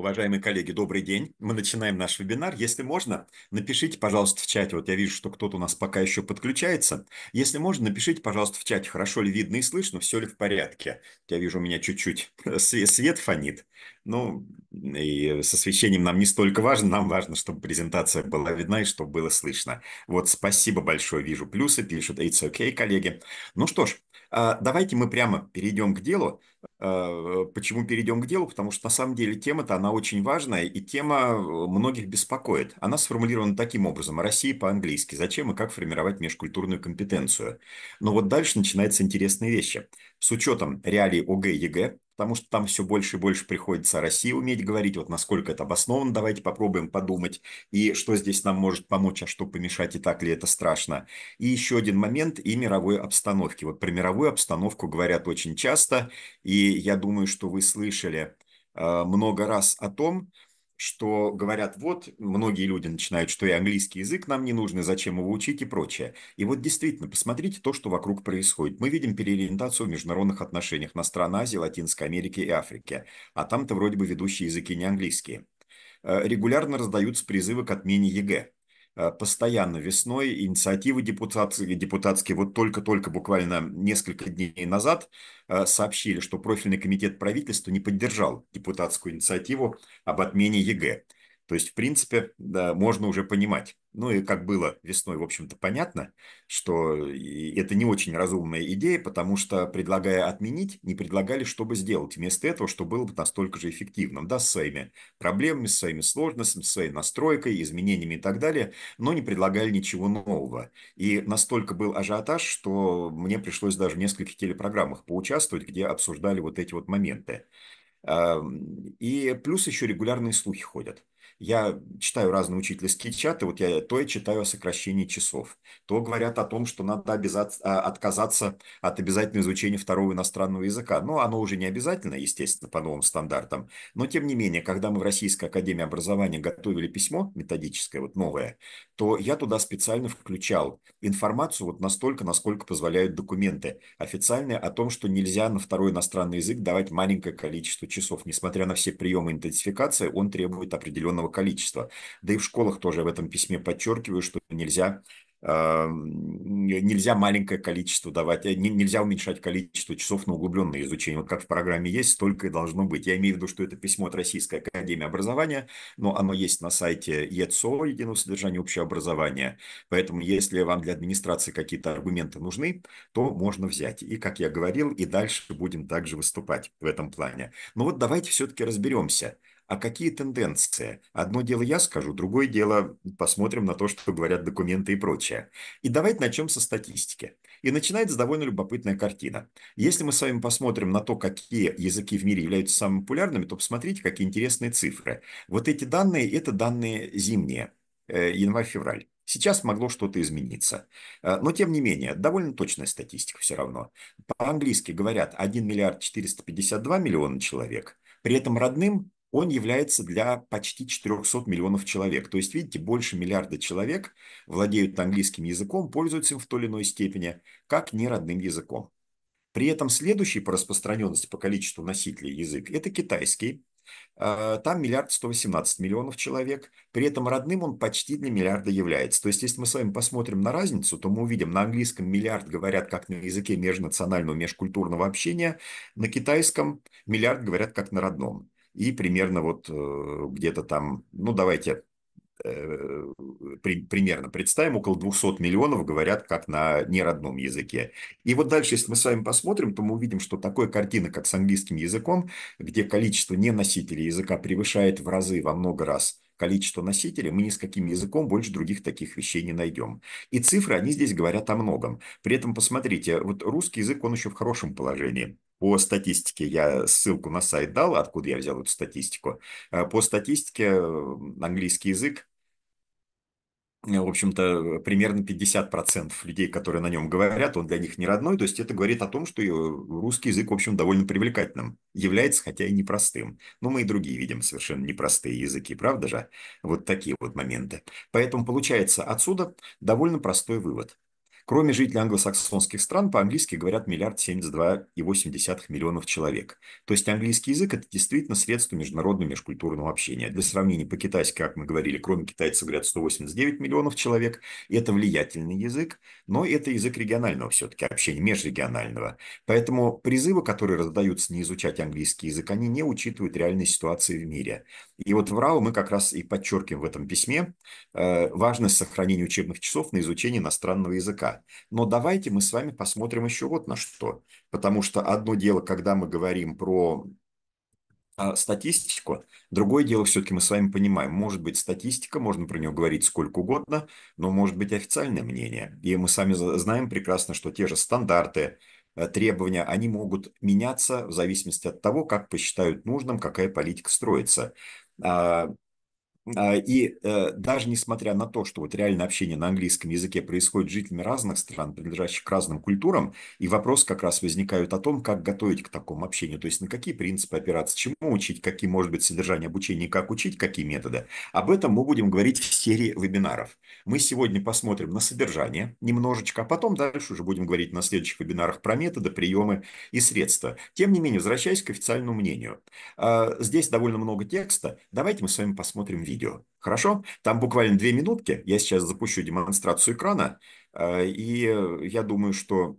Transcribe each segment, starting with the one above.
Уважаемые коллеги, добрый день. Мы начинаем наш вебинар. Если можно, напишите, пожалуйста, в чате. Вот я вижу, что кто-то у нас пока еще подключается. Если можно, напишите, пожалуйста, в чате, хорошо ли видно и слышно, все ли в порядке. Я вижу, у меня чуть-чуть свет фонит. Ну, и с освещением нам не столько важно, нам важно, чтобы презентация была видна и чтобы было слышно. Вот, спасибо большое, вижу плюсы, пишут, it's okay, коллеги. Ну что ж, а, давайте мы прямо перейдем к делу. А, почему перейдем к делу? Потому что на самом деле тема-то она очень важная, и тема э, многих беспокоит. Она сформулирована таким образом. Россия по-английски. Зачем и как формировать межкультурную компетенцию? Но вот дальше начинаются интересные вещи. С учетом реалий ОГЭ и ЕГЭ, потому что там все больше и больше приходится о России уметь говорить, вот насколько это обосновано, давайте попробуем подумать, и что здесь нам может помочь, а что помешать, и так ли это страшно. И еще один момент и мировой обстановки. Вот про мировую обстановку говорят очень часто, и я думаю, что вы слышали э, много раз о том, что говорят, вот, многие люди начинают, что и английский язык нам не нужен, и зачем его учить и прочее. И вот действительно, посмотрите то, что вокруг происходит. Мы видим переориентацию в международных отношениях на страны Азии, Латинской Америки и Африки. А там-то вроде бы ведущие языки не английские. Э, регулярно раздаются призывы к отмене ЕГЭ. Э, постоянно весной инициативы депутатские, депутатские вот только-только буквально несколько дней назад э, сообщили, что профильный комитет правительства не поддержал депутатскую инициативу об отмене ЕГЭ. То есть, в принципе, да, можно уже понимать. Ну и как было весной, в общем-то, понятно, что это не очень разумная идея, потому что, предлагая отменить, не предлагали, чтобы сделать вместо этого, что было бы настолько же эффективным, да, с своими проблемами, с своими сложностями, с своей настройкой, изменениями и так далее, но не предлагали ничего нового. И настолько был ажиотаж, что мне пришлось даже в нескольких телепрограммах поучаствовать, где обсуждали вот эти вот моменты. И плюс еще регулярные слухи ходят. Я читаю разные учительские чаты, вот я то и читаю о сокращении часов, то говорят о том, что надо обязаться, а, отказаться от обязательного изучения второго иностранного языка. Но ну, оно уже не обязательно, естественно, по новым стандартам. Но тем не менее, когда мы в Российской Академии Образования готовили письмо методическое, вот новое, то я туда специально включал информацию вот настолько, насколько позволяют документы официальные о том, что нельзя на второй иностранный язык давать маленькое количество часов. Несмотря на все приемы интенсификации, он требует определенного количества. Да и в школах тоже в этом письме подчеркиваю, что нельзя эм, нельзя маленькое количество давать, э, нельзя уменьшать количество часов на углубленное изучение. Вот как в программе есть, столько и должно быть. Я имею в виду, что это письмо от Российской Академии Образования, но оно есть на сайте ЕЦО, Единого содержания общего образования. Поэтому, если вам для администрации какие-то аргументы нужны, то можно взять. И, как я говорил, и дальше будем также выступать в этом плане. Но ну вот давайте все-таки разберемся – а какие тенденции? Одно дело я скажу, другое дело посмотрим на то, что говорят документы и прочее. И давайте начнем со статистики. И начинается довольно любопытная картина. Если мы с вами посмотрим на то, какие языки в мире являются самыми популярными, то посмотрите, какие интересные цифры. Вот эти данные – это данные зимние, э, январь-февраль. Сейчас могло что-то измениться. Э, но, тем не менее, довольно точная статистика все равно. По-английски говорят 1 миллиард 452 миллиона человек. При этом родным он является для почти 400 миллионов человек. То есть, видите, больше миллиарда человек владеют английским языком, пользуются им в той или иной степени, как неродным языком. При этом следующий по распространенности по количеству носителей язык – это китайский. А, там миллиард 118 миллионов человек. При этом родным он почти для миллиарда является. То есть, если мы с вами посмотрим на разницу, то мы увидим, на английском миллиард говорят как на языке межнационального, межкультурного общения, на китайском миллиард говорят как на родном и примерно вот э, где-то там, ну давайте э, примерно представим, около 200 миллионов говорят как на неродном языке. И вот дальше, если мы с вами посмотрим, то мы увидим, что такой картина, как с английским языком, где количество неносителей языка превышает в разы, во много раз количество носителей, мы ни с каким языком больше других таких вещей не найдем. И цифры, они здесь говорят о многом. При этом, посмотрите, вот русский язык, он еще в хорошем положении. По статистике, я ссылку на сайт дал, откуда я взял эту статистику. Э, по статистике э, английский язык Э, в общем-то, примерно 50% людей, которые на нем говорят, он для них не родной. То есть это говорит о том, что э, русский язык, в общем, довольно привлекательным является, хотя и непростым. Но мы и другие видим совершенно непростые языки, правда же? Вот такие вот моменты. Поэтому получается отсюда довольно простой вывод – Кроме жителей англосаксонских стран, по-английски говорят миллиард семьдесят два и восемь десятых миллионов человек. То есть английский язык – это действительно средство международного межкультурного общения. Для сравнения, по-китайски, как мы говорили, кроме китайцев говорят 189 миллионов человек. Это влиятельный язык, но это язык регионального все-таки общения, межрегионального. Поэтому призывы, которые раздаются не изучать английский язык, они не учитывают реальной ситуации в мире. И вот в РАО мы как раз и подчеркиваем в этом письме э, важность сохранения учебных часов на изучение иностранного языка. Но давайте мы с вами посмотрим еще вот на что. Потому что одно дело, когда мы говорим про а, статистику. Другое дело, все-таки мы с вами понимаем, может быть, статистика, можно про нее говорить сколько угодно, но может быть официальное мнение. И мы сами знаем прекрасно, что те же стандарты, э, требования, они могут меняться в зависимости от того, как посчитают нужным, какая политика строится. uh, А, и э, даже несмотря на то, что вот реально общение на английском языке происходит с жителями разных стран, принадлежащих к разным культурам, и вопрос как раз возникает о том, как готовить к такому общению, то есть на какие принципы опираться, чему учить, какие может быть содержание обучения, как учить, какие методы. Об этом мы будем говорить в серии вебинаров. Мы сегодня посмотрим на содержание немножечко, а потом дальше уже будем говорить на следующих вебинарах про методы, приемы и средства. Тем не менее, возвращаясь к официальному мнению, а, здесь довольно много текста. Давайте мы с вами посмотрим видео. Хорошо? Там буквально две минутки. Я сейчас запущу демонстрацию экрана. Э, и я думаю, что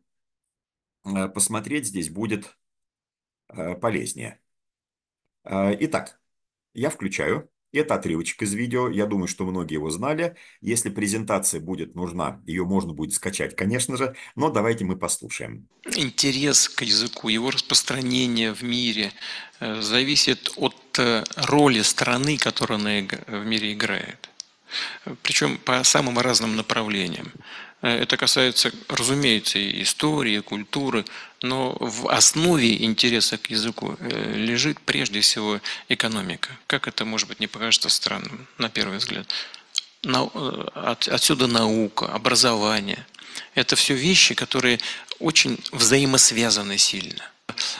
э, посмотреть здесь будет э, полезнее. Итак, я включаю. Это отрывочек из видео, я думаю, что многие его знали. Если презентация будет нужна, ее можно будет скачать, конечно же, но давайте мы послушаем. Интерес к языку, его распространение в мире э, зависит от э, роли страны, которая в мире играет. Причем по самым разным направлениям. Э, это касается, разумеется, и истории, и культуры, но в основе интереса к языку э, лежит прежде всего экономика. Как это, может быть, не покажется странным, на первый взгляд. Э, отсюда наука, образование. Это все вещи, которые очень взаимосвязаны сильно.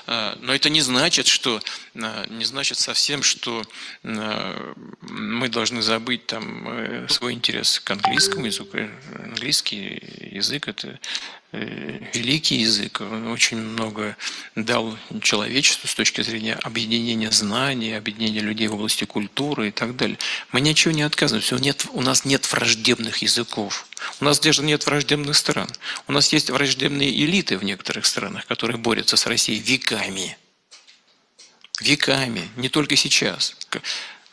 Э, но это не значит, что, э, не значит совсем, что э, мы должны забыть там свой интерес к английскому языку. Английский язык – это великий язык, он очень много дал человечеству с точки зрения объединения знаний, объединения людей в области культуры и так далее. Мы ни от чего не отказываемся, нет, у нас нет враждебных языков, у нас даже нет враждебных стран. У нас есть враждебные элиты в некоторых странах, которые борются с Россией веками. Веками, не только сейчас.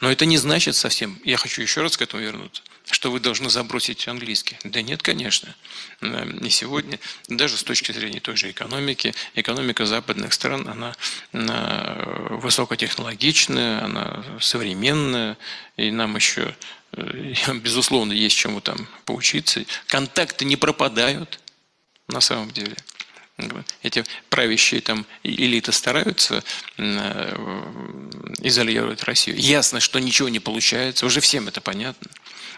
Но это не значит совсем, я хочу еще раз к этому вернуться, что вы должны забросить английский. Да нет, конечно, не сегодня. Даже с точки зрения той же экономики, экономика западных стран, она, она высокотехнологичная, она современная, и нам еще, э, безусловно, есть чему там поучиться. Контакты не пропадают на самом деле эти правящие там элиты стараются э, изолировать Россию. Ясно, что ничего не получается, уже всем это понятно.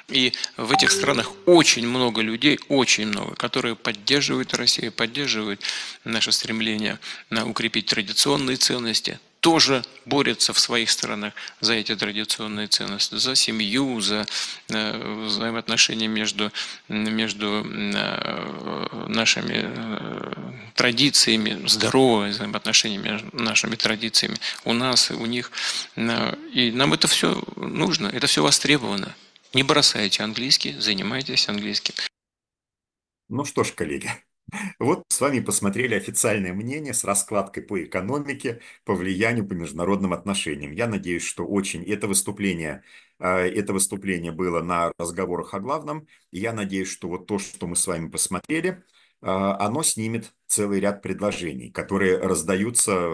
И в этих странах очень много людей, очень много, которые поддерживают Россию, поддерживают наше стремление на укрепить традиционные ценности, тоже борется в своих странах за эти традиционные ценности, за семью, за э, взаимоотношения между, между э, нашими э, традициями, здоровые взаимоотношения между нашими традициями у нас и у них. И нам это все нужно, это все востребовано. Не бросайте английский, занимайтесь английским. Ну что ж, коллеги, вот с вами посмотрели официальное мнение с раскладкой по экономике, по влиянию, по международным отношениям. Я надеюсь, что очень это выступление, э, это выступление было на разговорах о главном. я надеюсь, что вот то, что мы с вами посмотрели – а, оно снимет целый ряд предложений, которые раздаются э,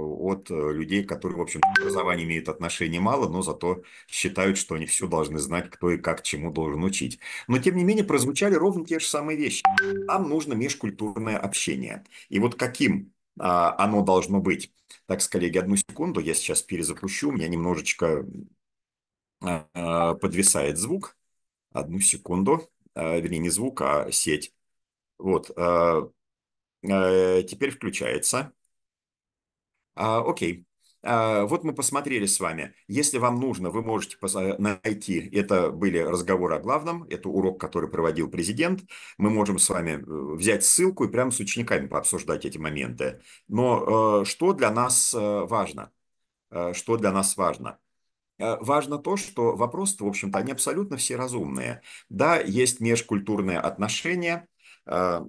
от э, людей, которые, в общем, к образованию имеют отношение мало, но зато считают, что они все должны знать, кто и как чему должен учить. Но, тем не менее, прозвучали ровно те же самые вещи. Нам нужно межкультурное общение. И вот каким а, оно должно быть? Так, коллеги, одну секунду, я сейчас перезапущу, у меня немножечко а, подвисает звук. Одну секунду, вернее, не звук, а сеть. Вот, а, э, теперь включается. А, окей. А, вот мы посмотрели с вами. Если вам нужно, вы можете найти, это были разговоры о главном, это урок, который проводил президент. Мы можем с вами э, взять ссылку и прямо с учениками пообсуждать эти моменты. Но э, что для нас важно? Что для нас важно? Важно то, что вопросы, в общем-то, они абсолютно все разумные. Да, есть межкультурные отношения, а,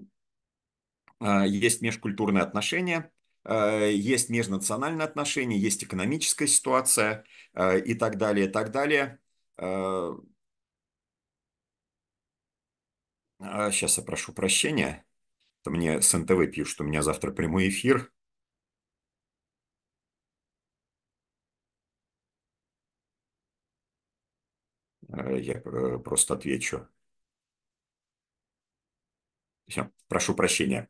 а, есть межкультурные отношения, а, есть межнациональные отношения, есть экономическая ситуация и так далее, и так далее. Сейчас я прошу прощения. Это мне с НТВ пишут, что у меня завтра прямой эфир. Я э, просто отвечу. Все, прошу прощения.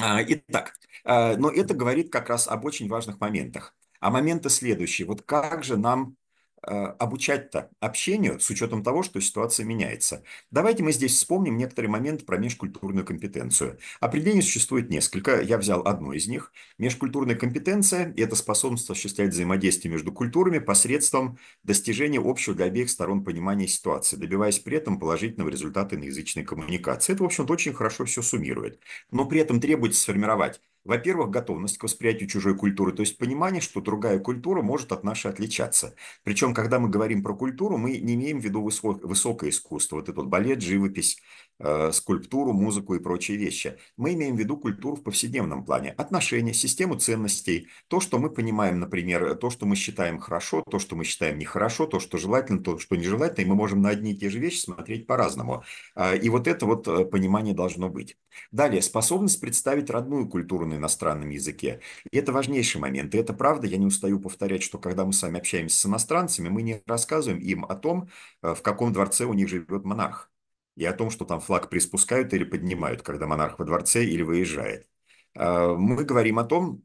А, итак, а, но это говорит как раз об очень важных моментах. А моменты следующие. Вот как же нам а, обучать-то общению с учетом того, что ситуация меняется. Давайте мы здесь вспомним некоторые моменты про межкультурную компетенцию. Определений существует несколько, я взял одно из них. Межкультурная компетенция – это способность осуществлять взаимодействие между культурами посредством достижения общего для обеих сторон понимания ситуации, добиваясь при этом положительного результата язычной коммуникации. Это, в общем-то, очень хорошо все суммирует. Но при этом требуется сформировать во-первых, готовность к восприятию чужой культуры, то есть понимание, что другая культура может от нашей отличаться. Причем, когда мы говорим про культуру, мы не имеем в виду высокое искусство, вот этот балет, живопись Э, скульптуру, музыку и прочие вещи. Мы имеем в виду культуру в повседневном плане. Отношения, систему ценностей, то, что мы понимаем, например, э, то, что мы считаем хорошо, то, что мы считаем нехорошо, то, что желательно, то, что нежелательно, и мы можем на одни и те же вещи смотреть по-разному. А, и вот это вот э, понимание должно быть. Далее, способность представить родную культуру на иностранном языке. И это важнейший момент. И это правда, я не устаю повторять, что когда мы с вами общаемся с иностранцами, мы не рассказываем им о том, в каком дворце у них живет монах и о том, что там флаг приспускают или поднимают, когда монарх во дворце или выезжает. А, мы говорим о том,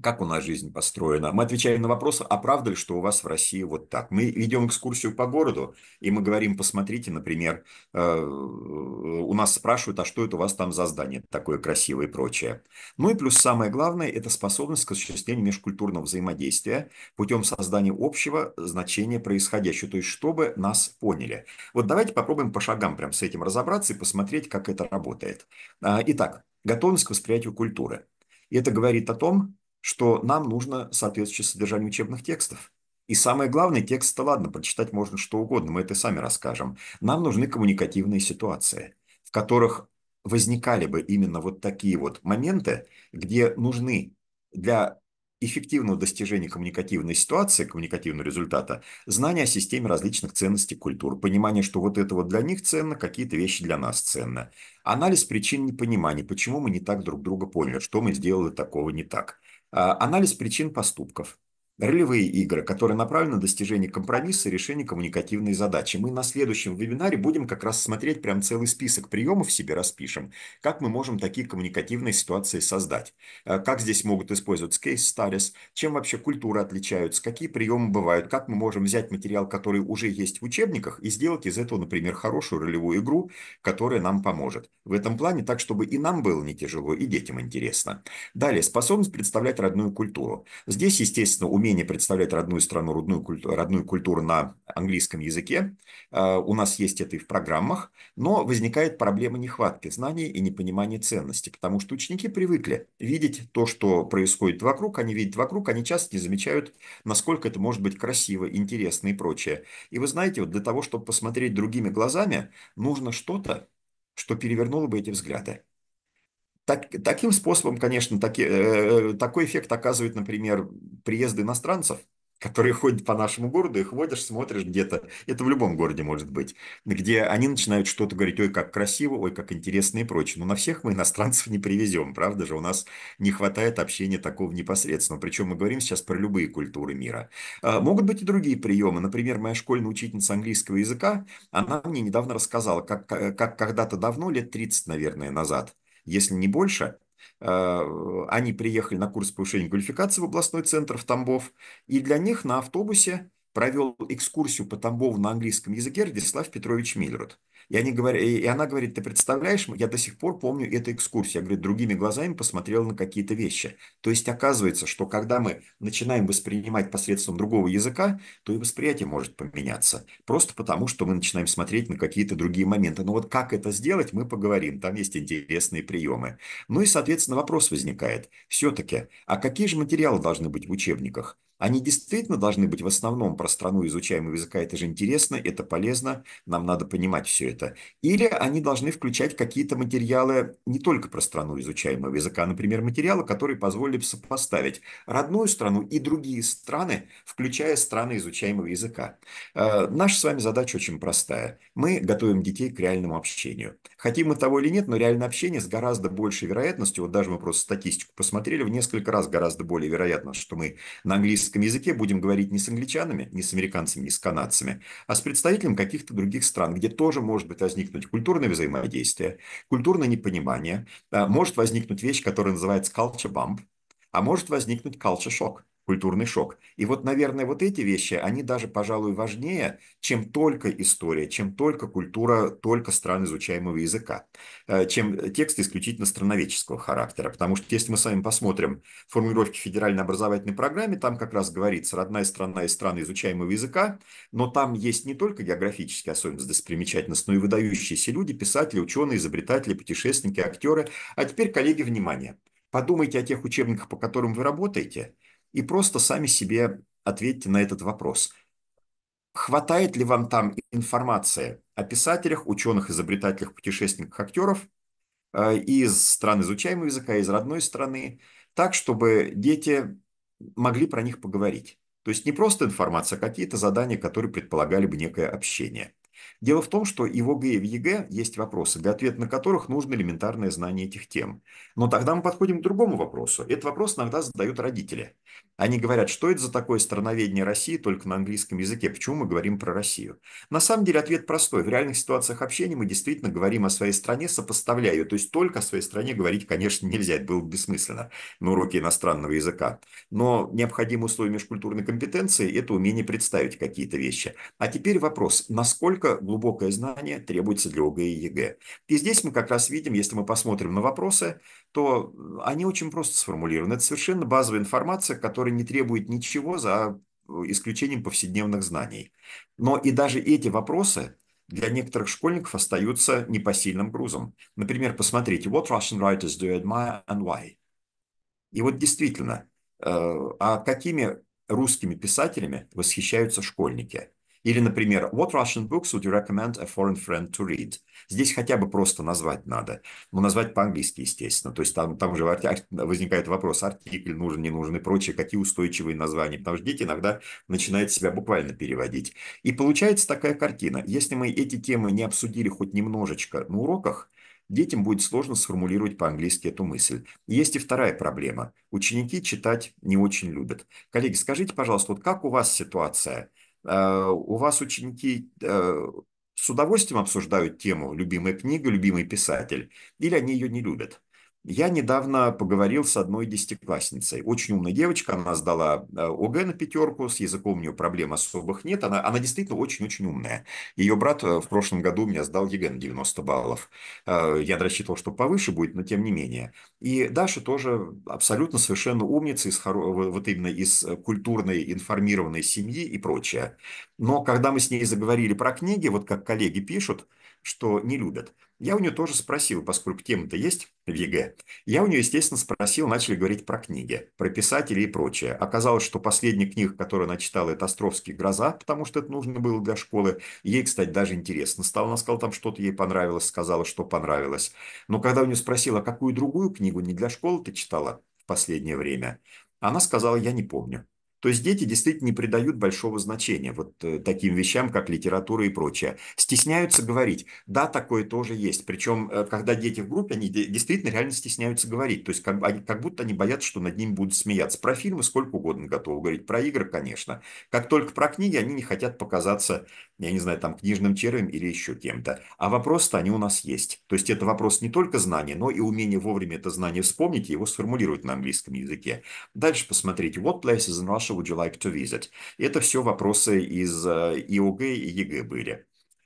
как у нас жизнь построена. Мы отвечаем на вопрос, а правда ли, что у вас в России вот так? Мы ведем экскурсию по городу, и мы говорим, посмотрите, например, э, у нас спрашивают, а что это у вас там за здание такое красивое и прочее. Ну и плюс самое главное, это способность к осуществлению межкультурного взаимодействия путем создания общего значения происходящего, то есть чтобы нас поняли. Вот давайте попробуем по шагам прям с этим разобраться и посмотреть, как это работает. А, итак, готовность к восприятию культуры. И Это говорит о том, что нам нужно соответствующее содержание учебных текстов. И самое главное, текст-то ладно, прочитать можно что угодно, мы это сами расскажем. Нам нужны коммуникативные ситуации, в которых возникали бы именно вот такие вот моменты, где нужны для эффективного достижения коммуникативной ситуации, коммуникативного результата, знания о системе различных ценностей культур, понимание, что вот это вот для них ценно, какие-то вещи для нас ценно. Анализ причин непонимания, почему мы не так друг друга поняли, что мы сделали такого не так – Э, анализ причин поступков ролевые игры, которые направлены на достижение компромисса и решение коммуникативной задачи. Мы на следующем вебинаре будем как раз смотреть прям целый список приемов себе распишем, как мы можем такие коммуникативные ситуации создать, э, как здесь могут использовать case studies, чем вообще культуры отличаются, какие приемы бывают, как мы можем взять материал, который уже есть в учебниках, и сделать из этого, например, хорошую ролевую игру, которая нам поможет. В этом плане так, чтобы и нам было не тяжело, и детям интересно. Далее, способность представлять родную культуру. Здесь, естественно, умение стремление представлять родную страну, родную культуру, родную культуру на английском языке. А, у нас есть это и в программах, но возникает проблема нехватки знаний и непонимания ценности, потому что ученики привыкли видеть то, что происходит вокруг, они видят вокруг, они часто не замечают, насколько это может быть красиво, интересно и прочее. И вы знаете, вот для того, чтобы посмотреть другими глазами, нужно что-то, что перевернуло бы эти взгляды. Так, таким способом, конечно, таки, э, э такой эффект оказывает, например, приезд иностранцев, которые ходят по нашему городу, их водишь, смотришь где-то, это в любом городе может быть, где они начинают что-то говорить, ой, как красиво, ой, как интересно и прочее. Но на всех мы иностранцев не привезем, правда же, у нас не хватает общения такого непосредственного. Причем мы говорим сейчас про любые культуры мира. А, могут быть и другие приемы. Например, моя школьная учительница английского языка, она мне недавно рассказала, как, э, как когда-то давно, лет 30, наверное, назад, если не больше, э, они приехали на курс повышения квалификации в областной центр в Тамбов, и для них на автобусе провел экскурсию по Тамбову на английском языке Радислав Петрович Миллерот. И, они говорят, и она говорит, ты представляешь, я до сих пор помню эту экскурсию. Я, говорит, другими глазами посмотрел на какие-то вещи. То есть оказывается, что когда мы начинаем воспринимать посредством другого языка, то и восприятие может поменяться. Просто потому, что мы начинаем смотреть на какие-то другие моменты. Но вот как это сделать, мы поговорим. Там есть интересные приемы. Ну и, соответственно, вопрос возникает. Все-таки, а какие же материалы должны быть в учебниках? Они действительно должны быть в основном про страну изучаемого языка. Это же интересно, это полезно. Нам надо понимать все это это. Или они должны включать какие-то материалы не только про страну изучаемого языка, например, материалы, которые позволили бы сопоставить родную страну и другие страны, включая страны изучаемого языка. Э, наша с вами задача очень простая. Мы готовим детей к реальному общению. Хотим мы того или нет, но реальное общение с гораздо большей вероятностью, вот даже мы просто статистику посмотрели, в несколько раз гораздо более вероятно, что мы на английском языке будем говорить не с англичанами, не с американцами, не с канадцами, а с представителем каких-то других стран, где тоже может быть возникнуть культурное взаимодействие, культурное непонимание, а может возникнуть вещь, которая называется culture bump, а может возникнуть culture shock – культурный шок. И вот, наверное, вот эти вещи, они даже, пожалуй, важнее, чем только история, чем только культура только стран изучаемого языка, э, чем тексты исключительно страноведческого характера. Потому что если мы с вами посмотрим формулировки федеральной образовательной программы, там как раз говорится «родная страна и страны изучаемого языка», но там есть не только географические особенности достопримечательности, но и выдающиеся люди, писатели, ученые, изобретатели, путешественники, актеры. А теперь, коллеги, внимание. Подумайте о тех учебниках, по которым вы работаете, и просто сами себе ответьте на этот вопрос. Хватает ли вам там информации о писателях, ученых, изобретателях, путешественниках, актеров э, из стран изучаемого языка, из родной страны, так, чтобы дети могли про них поговорить? То есть не просто информация, а какие-то задания, которые предполагали бы некое общение – Дело в том, что и в ОГЭ, и в ЕГЭ есть вопросы, для ответа на которых нужно элементарное знание этих тем. Но тогда мы подходим к другому вопросу. Этот вопрос иногда задают родители. Они говорят, что это за такое страноведение России только на английском языке, почему мы говорим про Россию. На самом деле ответ простой. В реальных ситуациях общения мы действительно говорим о своей стране, сопоставляя ее. То есть только о своей стране говорить, конечно, нельзя, это было бы бессмысленно на уроке иностранного языка. Но необходимые условия межкультурной компетенции – это умение представить какие-то вещи. А теперь вопрос, насколько глубокое знание требуется для ОГЭ и ЕГЭ. И здесь мы как раз видим, если мы посмотрим на вопросы, то они очень просто сформулированы. Это совершенно базовая информация, которая не требует ничего за э, исключением повседневных знаний. Но и даже эти вопросы для некоторых школьников остаются непосильным грузом. Например, посмотрите, what Russian writers do you admire and why? И вот действительно, э, а какими русскими писателями восхищаются школьники? Или, например, What Russian books would you recommend a foreign friend to read? Здесь хотя бы просто назвать надо. Ну, назвать по-английски, естественно. То есть там, там уже возникает вопрос, артикль нужен, не нужен и прочее, какие устойчивые названия. Потому что дети иногда начинают себя буквально переводить. И получается такая картина. Если мы эти темы не обсудили хоть немножечко на уроках, детям будет сложно сформулировать по-английски эту мысль. Есть и вторая проблема. Ученики читать не очень любят. Коллеги, скажите, пожалуйста, вот как у вас ситуация – Э, у вас ученики э, с удовольствием обсуждают тему «любимая книга», «любимый писатель» или они ее не любят? Я недавно поговорил с одной десятиклассницей. Очень умная девочка, она сдала э, ОГЭ на пятерку, с языком у нее проблем особых нет. Она, она действительно очень-очень умная. Ее брат э, в прошлом году у меня сдал ЕГЭ на 90 баллов. Э, я рассчитывал, что повыше будет, но тем не менее. И Даша тоже абсолютно совершенно умница, из, вот именно из культурной, информированной семьи и прочее. Но когда мы с ней заговорили про книги, вот как коллеги пишут, что не любят – я у нее тоже спросил, поскольку тема-то есть в ЕГЭ. Я у нее, естественно, спросил, начали говорить про книги, про писателей и прочее. Оказалось, что последняя книга, которую она читала, это «Островский гроза», потому что это нужно было для школы. Ей, кстати, даже интересно стало. Она сказала, там что-то ей понравилось, сказала, что понравилось. Но когда у нее спросила, «А какую другую книгу не для школы ты читала в последнее время, она сказала, я не помню то есть дети действительно не придают большого значения вот э, таким вещам, как литература и прочее. Стесняются говорить. Да, такое тоже есть. Причем, э, когда дети в группе, они действительно реально стесняются говорить. То есть, как, они, как будто они боятся, что над ними будут смеяться. Про фильмы сколько угодно готовы говорить. Про игры, конечно. Как только про книги, они не хотят показаться, я не знаю, там, книжным червем или еще кем-то. А вопрос-то они у нас есть. То есть, это вопрос не только знания, но и умение вовремя это знание вспомнить и его сформулировать на английском языке. Дальше посмотрите. What places in Russia Russia would you like to visit? Это все вопросы из ИОГ э, и ЕГЭ были.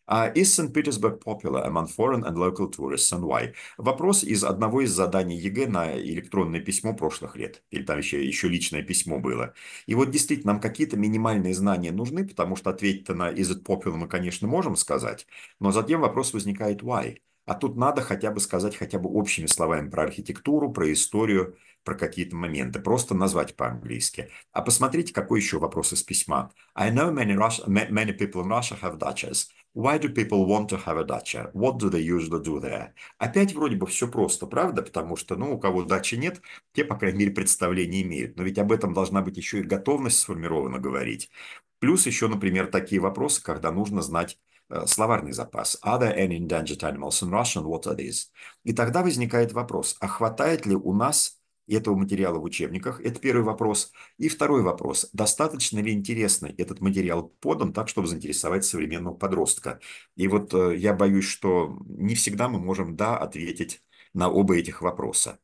Uh, is St. Petersburg popular among foreign and local tourists and why? Вопрос из одного из заданий ЕГЭ на электронное письмо прошлых лет. Или там еще, еще личное письмо было. И вот действительно, нам какие-то минимальные знания нужны, потому что ответить на is it popular мы, конечно, можем сказать. Но затем вопрос возникает why? А тут надо хотя бы сказать хотя бы общими словами про архитектуру, про историю, про какие-то моменты, просто назвать по-английски. А посмотрите, какой еще вопрос из письма. I know many, Russia, many people in Russia have dachas. Why do people want to have a dacha? What do they usually do there? Опять вроде бы все просто, правда? Потому что, ну, у кого дачи нет, те, по крайней мере, представления имеют. Но ведь об этом должна быть еще и готовность сформирована говорить. Плюс еще, например, такие вопросы, когда нужно знать э, словарный запас. Are there any endangered animals in Russian? What are these? И тогда возникает вопрос, а хватает ли у нас этого материала в учебниках? Это первый вопрос. И второй вопрос. Достаточно ли интересно этот материал подан так, чтобы заинтересовать современного подростка? И вот э, я боюсь, что не всегда мы можем «да» ответить на оба этих вопроса.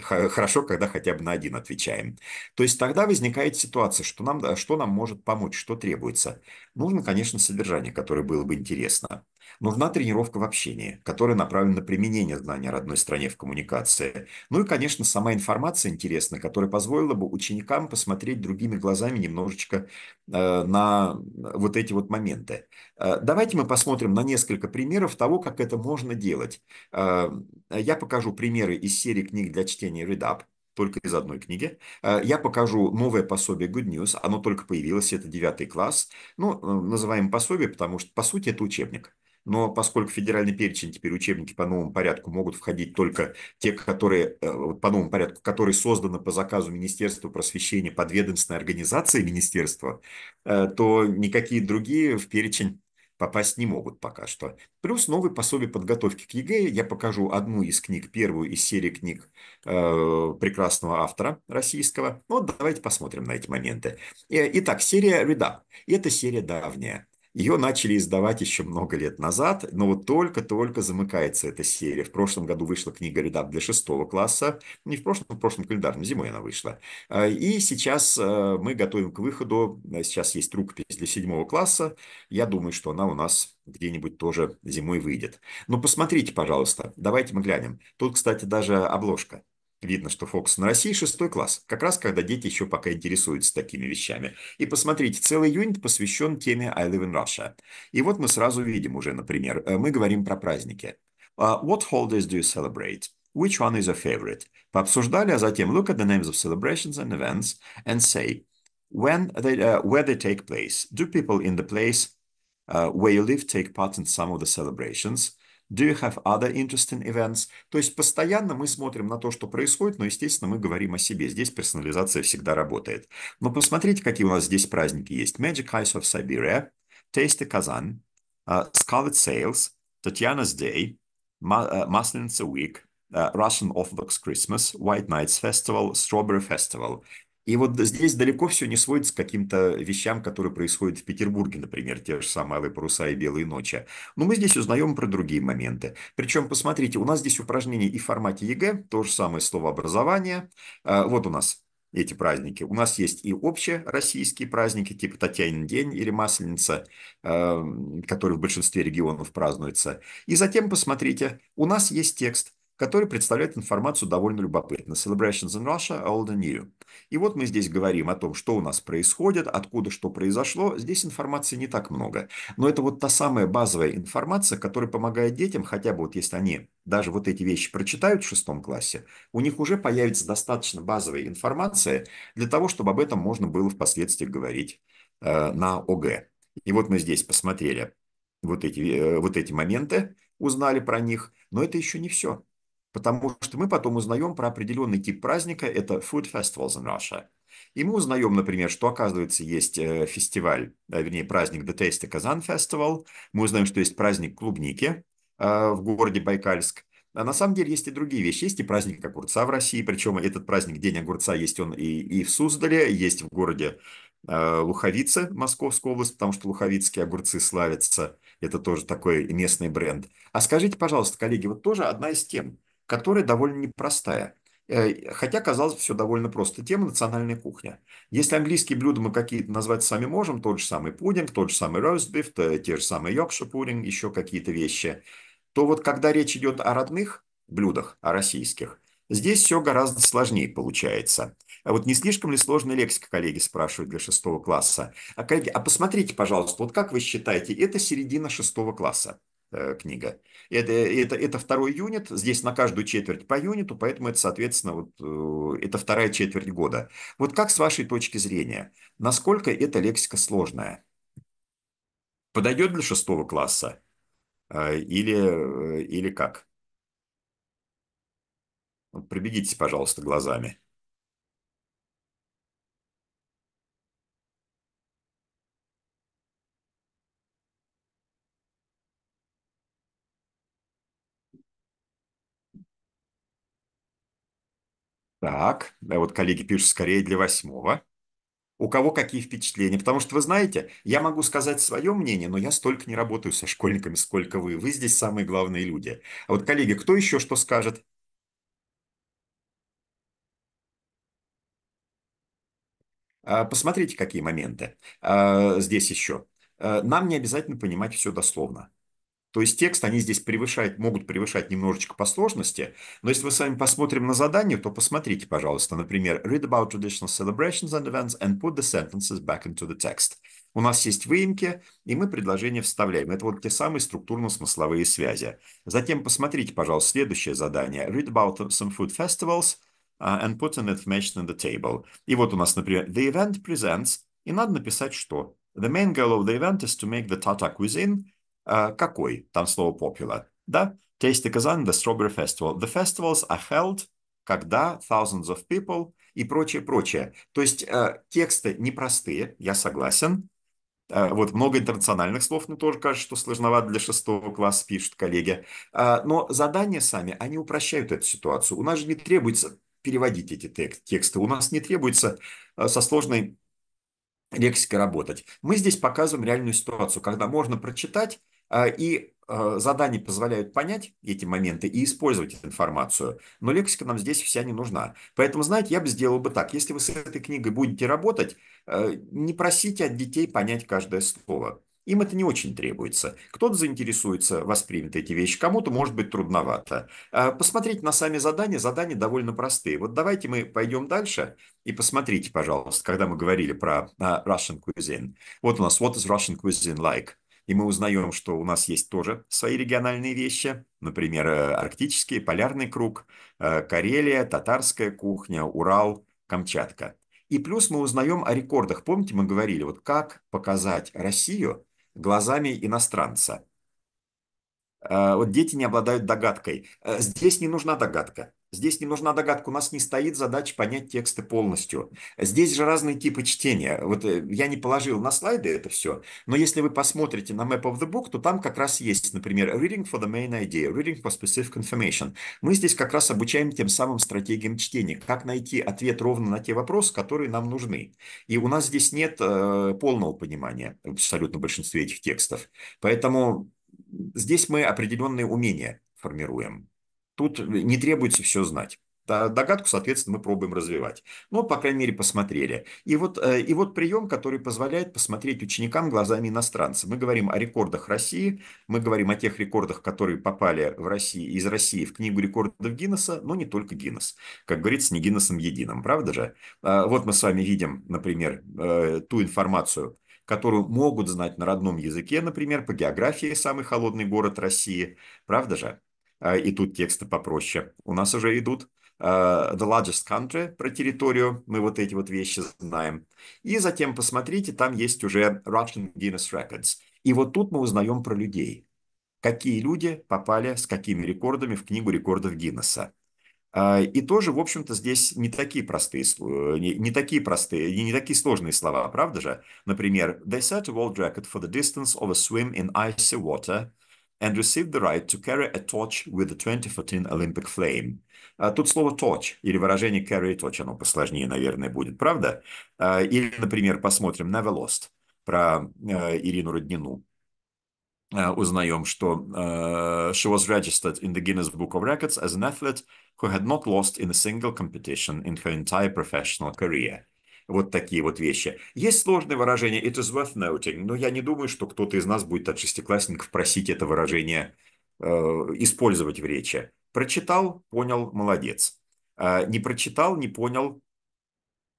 Хорошо, когда хотя бы на один отвечаем. То есть тогда возникает ситуация, что нам, что нам может помочь, что требуется. Нужно, конечно, содержание, которое было бы интересно. Нужна тренировка в общении, которая направлена на применение знания родной стране в коммуникации. Ну и, конечно, сама информация интересна, которая позволила бы ученикам посмотреть другими глазами немножечко э, на э, вот эти вот моменты. Э, давайте мы посмотрим на несколько примеров того, как это можно делать. Э, я покажу примеры из серии книг для чтения Read Up только из одной книги. Э, я покажу новое пособие Good News. Оно только появилось, это девятый класс. Ну, э, называем пособие, потому что, по сути, это учебник но поскольку федеральный перечень теперь учебники по новому порядку могут входить только те, которые э, по новому порядку, которые созданы по заказу Министерства просвещения подведомственной организацией министерства, э, то никакие другие в перечень попасть не могут пока что. Плюс новые пособия подготовки к ЕГЭ. Я покажу одну из книг, первую из серии книг э, прекрасного автора российского. Ну, вот давайте посмотрим на эти моменты. Э, итак, серия Redup. И это серия давняя. Ее начали издавать еще много лет назад, но вот только-только замыкается эта серия. В прошлом году вышла книга «Редап» для шестого класса, не в прошлом, в прошлом календарном, зимой она вышла. А, и сейчас а, мы готовим к выходу, а, сейчас есть рукопись для седьмого класса, я думаю, что она у нас где-нибудь тоже зимой выйдет. Но посмотрите, пожалуйста, давайте мы глянем. Тут, кстати, даже обложка. Видно, что фокус на России шестой класс, как раз когда дети еще пока интересуются такими вещами. И посмотрите, целый юнит посвящен теме I live in Russia. И вот мы сразу видим уже, например, мы говорим про праздники. Uh, what holidays do you celebrate? Which one is your favorite? Пообсуждали, а затем look at the names of celebrations and events and say when they, uh, where they take place. Do people in the place uh, where you live take part in some of the celebrations? Do you have other interesting events? То есть постоянно мы смотрим на то, что происходит, но, естественно, мы говорим о себе. Здесь персонализация всегда работает. Но посмотрите, какие у нас здесь праздники есть. Magic Ice of Siberia, Tasty Kazan, uh, Scarlet Sales, Tatiana's Day, Maslenitsa Week, Russian Orthodox Christmas, White Nights Festival, Strawberry Festival. И вот здесь далеко все не сводится к каким-то вещам, которые происходят в Петербурге, например, те же самые «Алые паруса» и «Белые ночи». Но мы здесь узнаем про другие моменты. Причем, посмотрите, у нас здесь упражнение и в формате ЕГЭ, то же самое словообразование. А, вот у нас эти праздники. У нас есть и общероссийские праздники, типа Татьянин день или Масленица, а, который в большинстве регионов празднуется. И затем, посмотрите, у нас есть текст который представляет информацию довольно любопытно. Celebrations in Russia, а Old and new. И вот мы здесь говорим о том, что у нас происходит, откуда что произошло. Здесь информации не так много. Но это вот та самая базовая информация, которая помогает детям, хотя бы вот если они даже вот эти вещи прочитают в шестом классе, у них уже появится достаточно базовая информация для того, чтобы об этом можно было впоследствии говорить э, на ОГЭ. И вот мы здесь посмотрели вот эти, э, вот эти моменты, узнали про них, но это еще не все. Потому что мы потом узнаем про определенный тип праздника, это Food Festivals in Russia. И мы узнаем, например, что, оказывается, есть э, фестиваль, э, вернее, праздник The Tasty Kazan Festival. Мы узнаем, что есть праздник клубники э, в городе Байкальск. А на самом деле есть и другие вещи. Есть и праздник огурца в России, причем этот праздник День огурца есть он и, и в Суздале, есть в городе э, Луховицы, Московская область, потому что луховицкие огурцы славятся. Это тоже такой местный бренд. А скажите, пожалуйста, коллеги, вот тоже одна из тем которая довольно непростая. Э, хотя, казалось бы, все довольно просто. Тема национальная кухня. Если английские блюда мы какие-то назвать сами можем, тот же самый пудинг, тот же самый ростбиф, те же самые йоркшир пудинг, еще какие-то вещи, то вот когда речь идет о родных блюдах, о российских, здесь все гораздо сложнее получается. А вот не слишком ли сложная лексика, коллеги спрашивают для шестого класса? А, коллеги, а посмотрите, пожалуйста, вот как вы считаете, это середина шестого класса. Э, книга. Это, это, это второй юнит, здесь на каждую четверть по юниту, поэтому это, соответственно, вот, э, это вторая четверть года. Вот как с вашей точки зрения, насколько эта лексика сложная? Подойдет для шестого класса а, или, э, или как? прибегите, пожалуйста, глазами. Так, да, э, вот коллеги пишут скорее для восьмого. У кого какие впечатления? Потому что, вы знаете, я могу сказать свое мнение, но я столько не работаю со школьниками, сколько вы. Вы здесь самые главные люди. А вот, коллеги, кто еще что скажет? А, посмотрите, какие моменты а, здесь еще. Э, нам не обязательно понимать все дословно. То есть текст они здесь превышают могут превышать немножечко по сложности, но если мы с вами посмотрим на задание, то посмотрите, пожалуйста, например, read about traditional celebrations and events and put the sentences back into the text. У нас есть выемки, и мы предложение вставляем. Это вот те самые структурно-смысловые связи. Затем посмотрите, пожалуйста, следующее задание. Read about some food festivals uh, and put an information in the table. И вот у нас, например, the event presents, и надо написать что? The main goal of the event is to make the Tata cuisine – а, какой? Там слово popular. Да? Tasty Kazan, The Strawberry Festival. The festivals are held, когда thousands of people и прочее, прочее. То есть э, тексты непростые, я согласен. Э, вот много интернациональных слов, но тоже кажется, что сложновато для шестого класса пишут коллеги. Э, но задания сами, они упрощают эту ситуацию. У нас же не требуется переводить эти тек- тексты. У нас не требуется э, со сложной лексикой работать. Мы здесь показываем реальную ситуацию, когда можно прочитать а, и а, задания позволяют понять эти моменты и использовать эту информацию. Но лексика нам здесь вся не нужна. Поэтому, знаете, я бы сделал бы так. Если вы с этой книгой будете работать, а, не просите от детей понять каждое слово. Им это не очень требуется. Кто-то заинтересуется, воспримет эти вещи, кому-то может быть трудновато. Посмотрите на сами задания, задания довольно простые. Вот давайте мы пойдем дальше и посмотрите, пожалуйста, когда мы говорили про Russian cuisine. Вот у нас What is Russian cuisine like? И мы узнаем, что у нас есть тоже свои региональные вещи, например, э, арктический, полярный круг, э, Карелия, татарская кухня, Урал, Камчатка. И плюс мы узнаем о рекордах. Помните, мы говорили, вот как показать Россию глазами иностранца. Э, вот дети не обладают догадкой. Здесь не нужна догадка. Здесь не нужна догадка, у нас не стоит задача понять тексты полностью. Здесь же разные типы чтения. Вот э, я не положил на слайды это все, но если вы посмотрите на Map of the Book, то там как раз есть, например, Reading for the Main Idea, Reading for Specific Information. Мы здесь как раз обучаем тем самым стратегиям чтения, как найти ответ ровно на те вопросы, которые нам нужны. И у нас здесь нет э, полного понимания в абсолютно большинстве этих текстов. Поэтому здесь мы определенные умения формируем. Тут не требуется все знать. Догадку, соответственно, мы пробуем развивать. Ну, по крайней мере, посмотрели. И вот, э, и вот прием, который позволяет посмотреть ученикам глазами иностранца. Мы говорим о рекордах России, мы говорим о тех рекордах, которые попали в России, из России в книгу рекордов Гиннесса, но не только Гиннес. Как говорится, не Гиннесом единым, правда же? А вот мы с вами видим, например, э, ту информацию, которую могут знать на родном языке, например, по географии самый холодный город России, правда же? А, и тут тексты попроще. У нас уже идут а, The Largest Country про территорию, мы вот эти вот вещи знаем. И затем посмотрите, там есть уже Russian Guinness Records. И вот тут мы узнаем про людей. Какие люди попали с какими рекордами в книгу рекордов Гиннесса. А, и тоже, в общем-то, здесь не такие простые, не, не такие простые, не, не такие сложные слова, правда же? Например, they set a world record for the distance of a swim in icy water – and received the right to carry a torch with the 2014 Olympic flame. А, тут слово torch или выражение carry torch, оно посложнее, наверное, будет, правда? А, или, например, посмотрим Never Lost про а, э, Ирину Роднину. Uh, узнаем, что uh, she was registered in the Guinness Book of Records as an athlete who had not lost in a single competition in her entire professional career. вот такие вот вещи. Есть сложное выражение «it is worth noting», но я не думаю, что кто-то из нас будет от шестиклассников просить это выражение э, использовать в речи. Прочитал, понял, молодец. Э, не прочитал, не понял,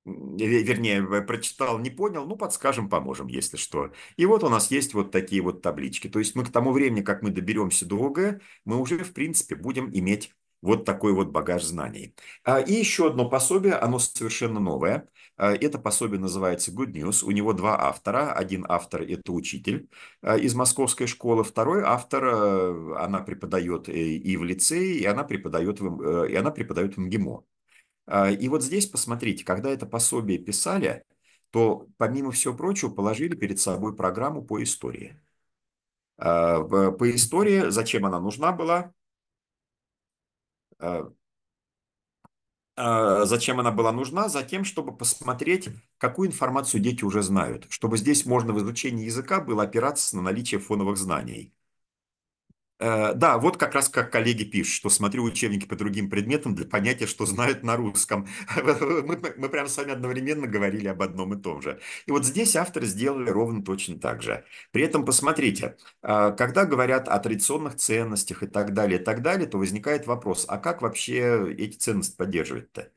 вернее, прочитал, не понял, ну, подскажем, поможем, если что. И вот у нас есть вот такие вот таблички. То есть мы к тому времени, как мы доберемся до ОГЭ, мы уже, в принципе, будем иметь вот такой вот багаж знаний. А, и еще одно пособие, оно совершенно новое. А, это пособие называется Good News. У него два автора. Один автор – это учитель а, из московской школы. Второй автор, э, она преподает э, и в лицее, и она преподает в, эм, э, и она преподает в МГИМО. И вот здесь посмотрите, когда это пособие писали, то, помимо всего прочего, положили перед собой программу по истории. По истории, зачем она нужна была, Э, э, зачем она была нужна? Затем, чтобы посмотреть, какую информацию дети уже знают, чтобы здесь можно в изучении языка было опираться на наличие фоновых знаний. Э, да, вот как раз как коллеги пишут, что смотрю учебники по другим предметам для понятия, что знают на русском. Мы, мы прямо с вами одновременно говорили об одном и том же. И вот здесь авторы сделали ровно точно так же. При этом посмотрите, э, когда говорят о традиционных ценностях и так далее, и так далее, то возникает вопрос, а как вообще эти ценности поддерживать-то?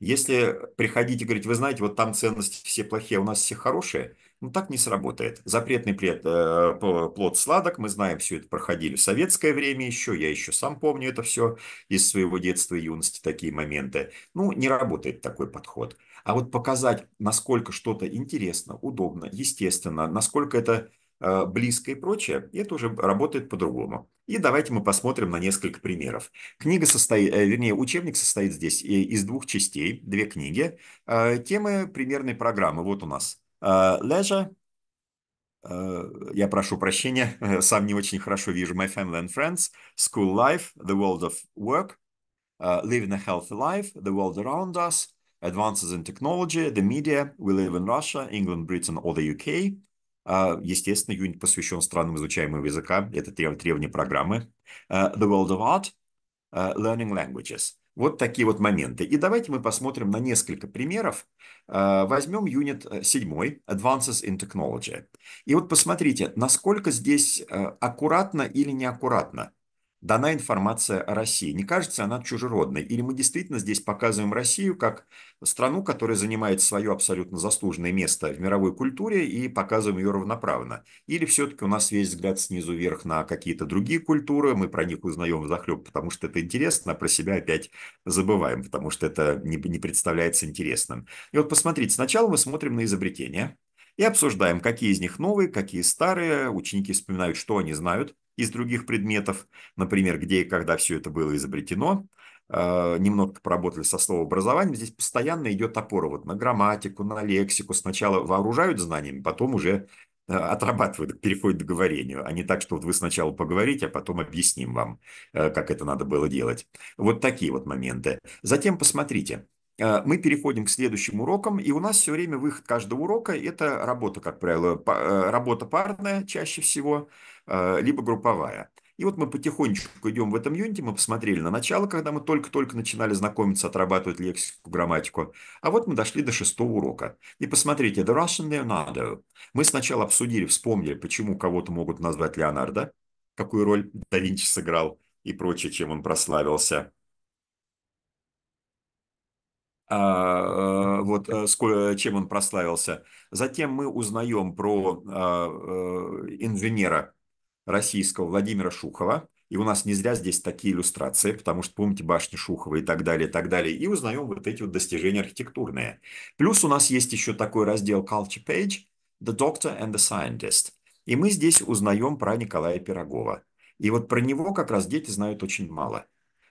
Если приходите, и говорить, вы знаете, вот там ценности все плохие, а у нас все хорошие, ну так не сработает. Запретный плед, э, плод сладок, мы знаем, все это проходили в советское время еще, я еще сам помню это все из своего детства и юности, такие моменты. Ну, не работает такой подход. А вот показать, насколько что-то интересно, удобно, естественно, насколько это Э, близко и прочее, это уже работает по-другому. И давайте мы посмотрим на несколько примеров. Книга состоит, э, вернее, учебник состоит здесь э, из двух частей, две книги. Темы примерной программы. Вот у нас Leisure, я прошу прощения, сам не очень хорошо вижу My Family and Friends, School Life, The World of Work, Living a Healthy Life, The World Around Us, Advances in Technology, The Media, We Live in Russia, England, Britain or the UK, а, естественно, юнит посвящен странам изучаемого языка. Это древние программы. А, The World of Art, а, Learning Languages. Вот такие вот моменты. И давайте мы посмотрим на несколько примеров. Возьмем юнит 7, э, Advances in Technology. И вот посмотрите, насколько здесь э, аккуратно или неаккуратно дана информация о России. Не кажется она чужеродной? Или мы действительно здесь показываем Россию как страну, которая занимает свое абсолютно заслуженное место в мировой культуре и показываем ее равноправно? Или все-таки у нас весь взгляд снизу вверх на какие-то другие культуры, мы про них узнаем захлеб, потому что это интересно, а про себя опять забываем, потому что это не, не представляется интересным. И вот посмотрите, сначала мы смотрим на изобретения, и обсуждаем, какие из них новые, какие старые. Ученики вспоминают, что они знают, из других предметов, например, где и когда все это было изобретено, э, немного поработали со словообразованием, здесь постоянно идет опора вот на грамматику, на лексику. Сначала вооружают знаниями, потом уже э, отрабатывают, переходят к говорению, а не так, что вот вы сначала поговорите, а потом объясним вам, э, как это надо было делать. Вот такие вот моменты. Затем посмотрите, мы переходим к следующим урокам, и у нас все время выход каждого урока – это работа, как правило, работа парная чаще всего, Э, либо групповая. И вот мы потихонечку идем в этом юнити, мы посмотрели на начало, когда мы только-только начинали знакомиться, отрабатывать лексику, грамматику. А вот мы дошли до шестого урока. И посмотрите, The Russian Leonardo. Мы сначала обсудили, вспомнили, почему кого-то могут назвать Леонардо, какую роль да Винчи сыграл и прочее, чем он прославился. А, э, вот э, чем он прославился. Затем мы узнаем про а, инженера российского Владимира Шухова. И у нас не зря здесь такие иллюстрации, потому что помните башни Шухова и так далее, и так далее. И узнаем вот эти вот достижения архитектурные. Плюс у нас есть еще такой раздел Culture Page, The Doctor and the Scientist. И мы здесь узнаем про Николая Пирогова. И вот про него как раз дети знают очень мало.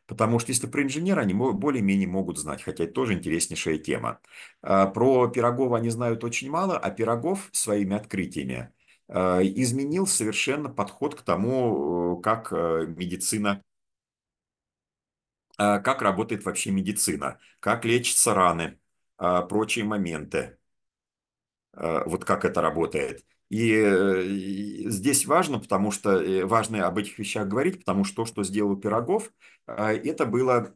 Потому что если про инженера, они более-менее могут знать, хотя это тоже интереснейшая тема. А про Пирогова они знают очень мало, а Пирогов своими открытиями Э, изменил совершенно подход к тому, э, как э, медицина как работает вообще медицина, как лечатся раны, прочие моменты, вот как это работает. И здесь важно, потому что важно об этих вещах говорить, потому что то, что сделал Пирогов, это было,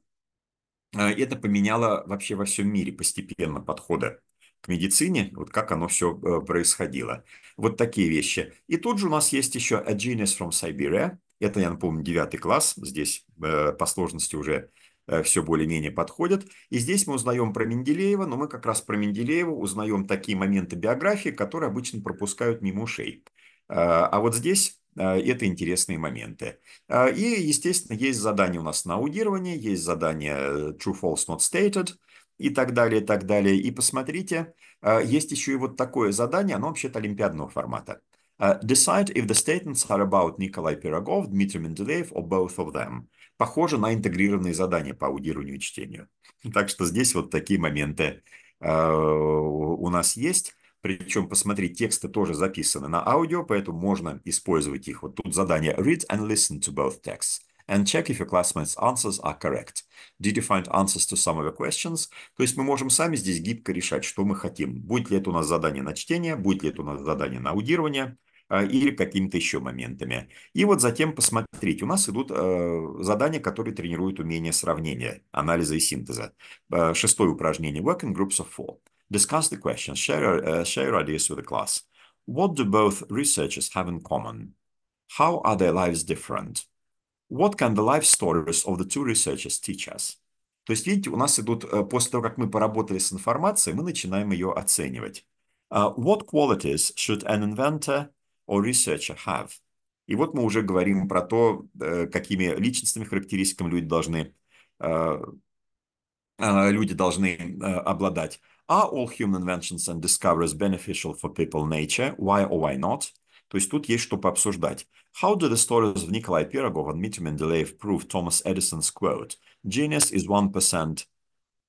это поменяло вообще во всем мире постепенно подходы к медицине, вот как оно все э, происходило. Вот такие вещи. И тут же у нас есть еще A Genius from Siberia. Это, я напомню, девятый класс. Здесь э, по сложности уже э, все более-менее подходит. И здесь мы узнаем про Менделеева, но мы как раз про Менделеева узнаем такие моменты биографии, которые обычно пропускают мимо ушей. Э, а вот здесь э, это интересные моменты. Э, и, естественно, есть задание у нас на аудирование, есть задание true, false, not stated – и так далее, и так далее. И посмотрите, э, есть еще и вот такое задание, оно вообще-то олимпиадного формата. Э, decide if the statements are about Николай Пирогов, Дмитрий Менделеев or both of them. Похоже на интегрированные задания по аудированию и чтению. Так что здесь вот такие моменты э, у нас есть. Причем, посмотри, тексты тоже записаны на аудио, поэтому можно использовать их. Вот тут задание read and listen to both texts and check if your classmates' answers are correct. Did you find answers to some of your questions? То есть мы можем сами здесь гибко решать, что мы хотим. Будет ли это у нас задание на чтение, будет ли это у нас задание на аудирование а, или какими-то еще моментами. И вот затем посмотреть. У нас идут э, задания, которые тренируют умение сравнения, анализа и синтеза. Э, шестое упражнение. Work in groups of four. Discuss the questions. Share, uh, share ideas with the class. What do both researchers have in common? How are their lives different? What can the life stories of the two researchers teach us? То есть, видите, у нас идут, после того, как мы поработали с информацией, мы начинаем ее оценивать. Uh, what qualities should an inventor or researcher have? И вот мы уже говорим про то, какими личностными характеристиками люди должны, люди должны обладать. Are all human inventions and discoveries beneficial for people nature? Why or why not? То есть тут есть что пообсуждать. How do the stories of Nikolai Pirogov and Mitya Mendeleev prove Thomas Edison's quote? Genius is 1%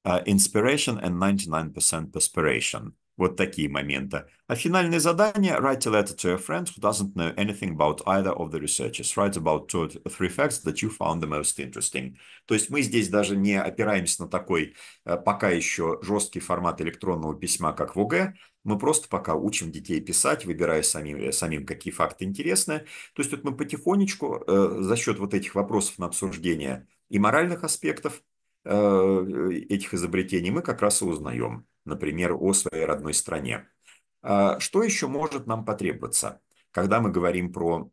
uh, inspiration and 99% perspiration. Вот такие моменты. А финальное задание – write a letter to a friend who doesn't know anything about either of the researchers. Write about two or three facts that you found the most interesting. То есть мы здесь даже не опираемся на такой э, пока еще жесткий формат электронного письма, как в ОГЭ. Мы просто пока учим детей писать, выбирая самим, э, самим какие факты интересны. То есть вот мы потихонечку э, за счет вот этих вопросов на обсуждение и моральных аспектов э, э этих изобретений мы как раз и узнаем например, о своей родной стране. А, что еще может нам потребоваться, когда мы говорим про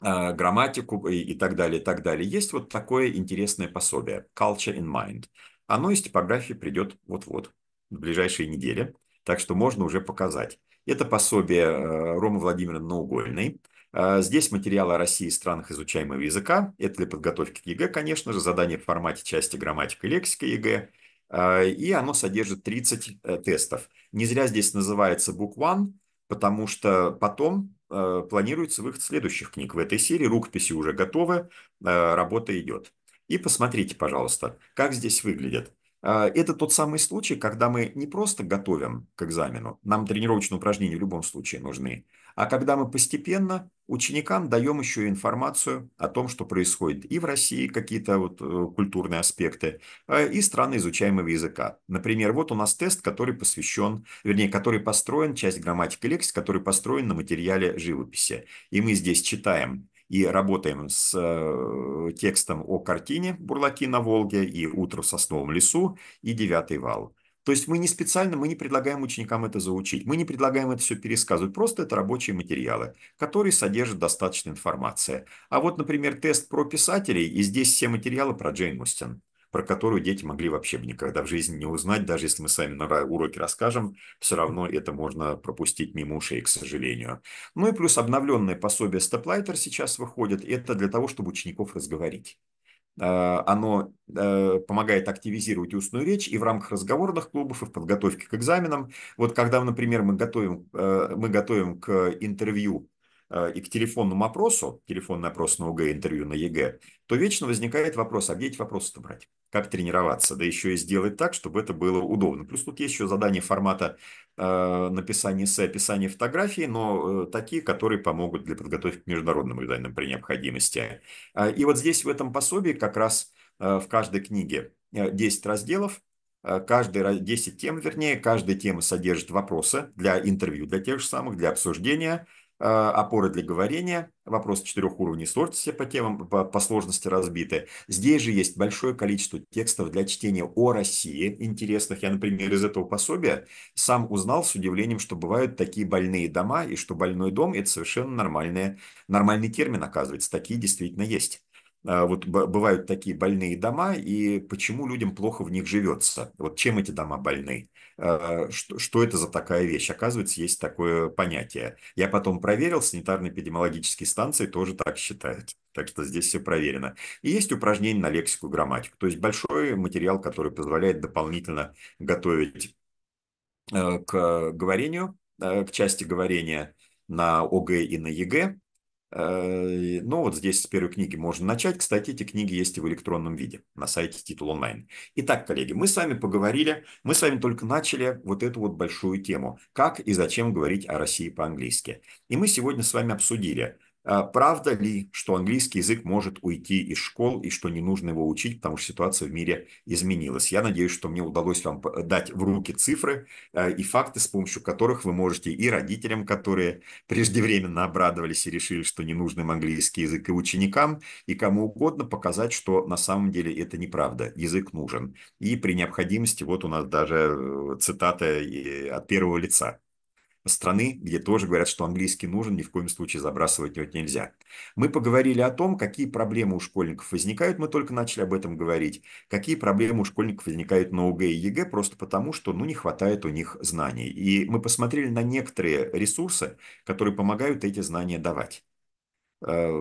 а, грамматику и, так далее, и так далее. Есть вот такое интересное пособие «Culture in Mind». Оно из типографии придет вот-вот, в ближайшие недели, так что можно уже показать. Это пособие э, Ромы Владимировны Наугольной. А, здесь материалы о России и странах изучаемого языка. Это для подготовки к ЕГЭ, конечно же, задание в формате части грамматика и лексика ЕГЭ – а, и оно содержит 30 э, тестов. Не зря здесь называется Book One, потому что потом э, планируется выход следующих книг в этой серии, рукописи уже готовы, э, работа идет. И посмотрите, пожалуйста, как здесь выглядит. А, это тот самый случай, когда мы не просто готовим к экзамену, нам тренировочные упражнения в любом случае нужны, а когда мы постепенно ученикам даем еще информацию о том, что происходит и в России, какие-то вот э, культурные аспекты, э, и страны изучаемого языка. Например, вот у нас тест, который посвящен, вернее, который построен, часть грамматики и лексики, который построен на материале живописи. И мы здесь читаем и работаем с э, текстом о картине «Бурлаки на Волге» и «Утро в сосновом лесу» и «Девятый вал». То есть мы не специально, мы не предлагаем ученикам это заучить, мы не предлагаем это все пересказывать, просто это рабочие материалы, которые содержат достаточно информации. А вот, например, тест про писателей, и здесь все материалы про Джейн Остин про которую дети могли вообще никогда в жизни не узнать, даже если мы сами на уроке расскажем, все равно это можно пропустить мимо ушей, к сожалению. Ну и плюс обновленное пособие Степлайтер сейчас выходит, это для того, чтобы учеников разговорить. Э, оно э, помогает активизировать устную речь и в рамках разговорных клубов, и в подготовке к экзаменам. Вот когда, например, мы готовим, э, мы готовим к интервью Э, и к телефонному опросу, телефонный опрос на УГ, интервью на ЕГЭ, то вечно возникает вопрос, а где эти вопросы-то брать? Как тренироваться? Да еще и сделать так, чтобы это было удобно. Плюс тут есть еще задания формата э, написания с, описания фотографии, но э, такие, которые помогут для подготовки к международным экзаменам при необходимости. Э, и вот здесь в этом пособии как раз э, в каждой книге 10 э, разделов, э, каждый 10 тем, вернее, каждая тема содержит вопросы для интервью, для тех же самых, для обсуждения – а, опоры для говорения, вопрос четырех уровней сложности по темам, по, по сложности разбиты. Здесь же есть большое количество текстов для чтения о России интересных. Я, например, из этого пособия сам узнал с удивлением, что бывают такие больные дома, и что больной дом – это совершенно нормальное, нормальный термин, оказывается. Такие действительно есть а, вот бывают такие больные дома, и почему людям плохо в них живется? Вот чем эти дома больны? Э, что, что это за такая вещь. Оказывается, есть такое понятие. Я потом проверил, санитарно-эпидемиологические станции тоже так считают. Так что здесь все проверено. И есть упражнение на лексику и грамматику. То есть большой материал, который позволяет дополнительно готовить э, к говорению, э, к части говорения на ОГЭ и на ЕГЭ. Э, ну вот здесь с первой книги можно начать. Кстати, эти книги есть и в электронном виде на сайте Титул Онлайн. Итак, коллеги, мы с вами поговорили, мы с вами только начали вот эту вот большую тему. Как и зачем говорить о России по-английски. И мы сегодня с вами обсудили а правда ли, что английский язык может уйти из школ и что не нужно его учить, потому что ситуация в мире изменилась? Я надеюсь, что мне удалось вам дать в руки цифры а, и факты, с помощью которых вы можете и родителям, которые преждевременно обрадовались и решили, что не нужен им английский язык, и ученикам, и кому угодно показать, что на самом деле это неправда, язык нужен. И при необходимости, вот у нас даже э, цитата э, от первого лица страны, где тоже говорят, что английский нужен, ни в коем случае забрасывать его нельзя. Мы поговорили о том, какие проблемы у школьников возникают, мы только начали об этом говорить, какие проблемы у школьников возникают на ОГЭ и ЕГЭ просто потому, что ну, не хватает у них знаний. И мы посмотрели на некоторые ресурсы, которые помогают эти знания давать. Э,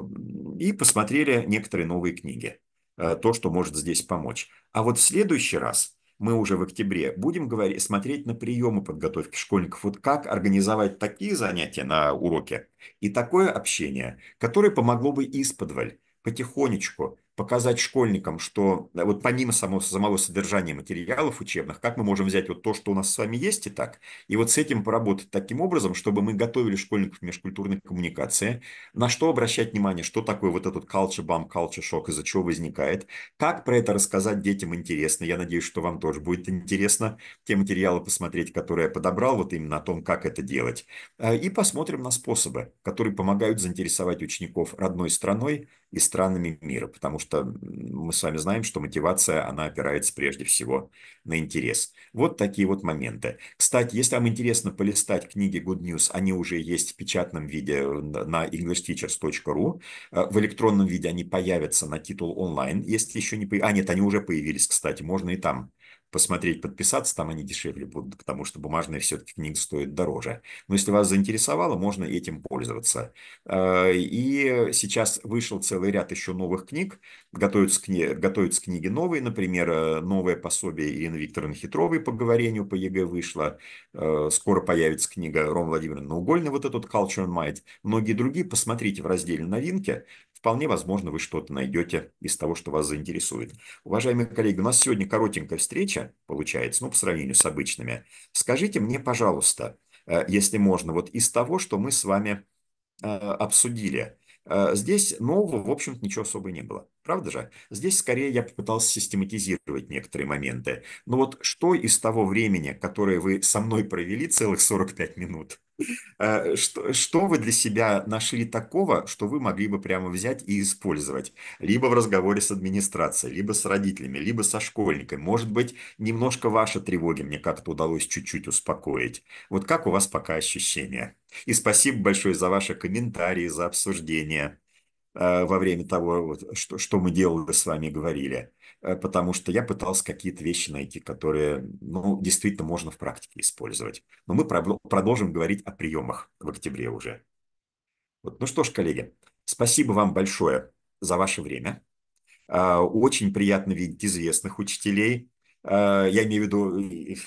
и посмотрели некоторые новые книги, э, то, что может здесь помочь. А вот в следующий раз – мы уже в октябре будем говорить, смотреть на приемы подготовки школьников. Вот как организовать такие занятия на уроке и такое общение, которое помогло бы исподволь, потихонечку, показать школьникам, что э, вот помимо самого, самого содержания материалов учебных, как мы можем взять вот то, что у нас с вами есть и так, и вот с этим поработать таким образом, чтобы мы готовили школьников к межкультурной коммуникации, на что обращать внимание, что такое вот этот culture bump, culture shock, из-за чего возникает, как про это рассказать детям интересно. Я надеюсь, что вам тоже будет интересно те материалы посмотреть, которые я подобрал, вот именно о том, как это делать. Э, и посмотрим на способы, которые помогают заинтересовать учеников родной страной, и странами мира, потому что мы с вами знаем, что мотивация, она опирается прежде всего на интерес. Вот такие вот моменты. Кстати, если вам интересно полистать книги Good News, они уже есть в печатном виде э, на englishteachers.ru. Э, в электронном виде они появятся на титул онлайн, если еще не появились. А нет, они уже появились, кстати, можно и там посмотреть, подписаться, там они дешевле будут, потому что бумажная все-таки книга стоит дороже. Но если вас заинтересовало, можно этим пользоваться. Э, и сейчас вышел целый ряд еще новых книг, готовятся, кни... готовятся книги новые, например, э, новое пособие Ирины Викторовны Хитровой по говорению по ЕГЭ вышло, э, скоро появится книга Рома Владимировна Наугольный, вот этот Culture and Might, многие другие, посмотрите в разделе новинки, Вполне возможно, вы что-то найдете из того, что вас заинтересует. Уважаемые коллеги, у нас сегодня коротенькая встреча получается, ну, по сравнению с обычными. Скажите мне, пожалуйста, э, если можно, вот из того, что мы с вами э, обсудили, э, здесь нового, в общем-то, ничего особо не было. Правда же? Здесь скорее я попытался систематизировать некоторые моменты. Но ну вот что из того времени, которое вы со мной провели целых 45 минут, э, что, что вы для себя нашли такого, что вы могли бы прямо взять и использовать? Либо в разговоре с администрацией, либо с родителями, либо со школьниками. Может быть, немножко ваши тревоги мне как-то удалось чуть-чуть успокоить. Вот как у вас пока ощущения? И спасибо большое за ваши комментарии, за обсуждение. Э, во время того, что, что мы делали, с вами говорили, э, потому что я пытался какие-то вещи найти, которые, ну, действительно можно в практике использовать. Но мы продолжим говорить о приемах в октябре уже. Вот. Ну что ж, коллеги, спасибо вам большое за ваше время. Э, очень приятно видеть известных учителей. Я имею в виду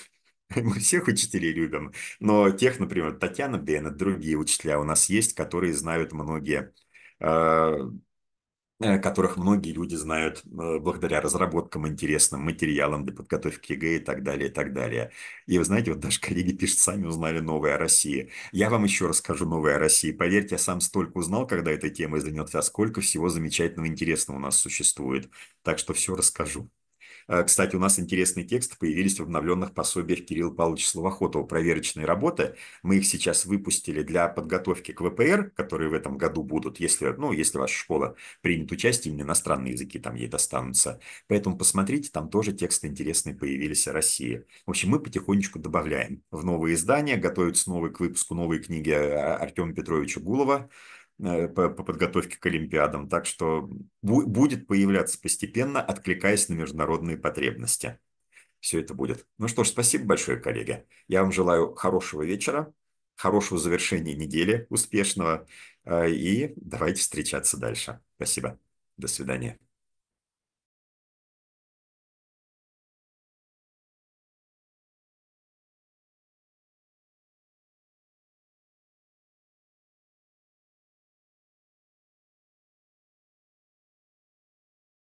мы всех учителей любим, но тех, например, Татьяна Беннет, другие учителя у нас есть, которые знают многие Э, э, которых многие люди знают э, благодаря разработкам, интересным материалам для подготовки ЕГЭ и так далее, и так далее. И вы знаете, вот даже коллеги пишут, сами узнали новое о России. Я вам еще расскажу новое о России. Поверьте, я сам столько узнал, когда этой темой занялся, а сколько всего замечательного, интересного у нас существует. Так что все расскажу. А, кстати, у нас интересные тексты появились в обновленных пособиях Кирилла Павловича Словоохотова «Проверочные работы». Мы их сейчас выпустили для подготовки к ВПР, которые в этом году будут, если, ну, если ваша школа примет участие, именно иностранные языки там ей достанутся. Поэтому посмотрите, там тоже тексты интересные появились о России. В общем, мы потихонечку добавляем в новые издания, готовятся новые к выпуску новые книги а, Артема Петровича Гулова – Э, по, по подготовке к Олимпиадам. Так что бу- будет появляться постепенно, откликаясь на международные потребности. Все это будет. Ну что ж, спасибо большое, коллеги. Я вам желаю хорошего вечера, хорошего завершения недели, успешного. Э, и давайте встречаться дальше. Спасибо. До свидания.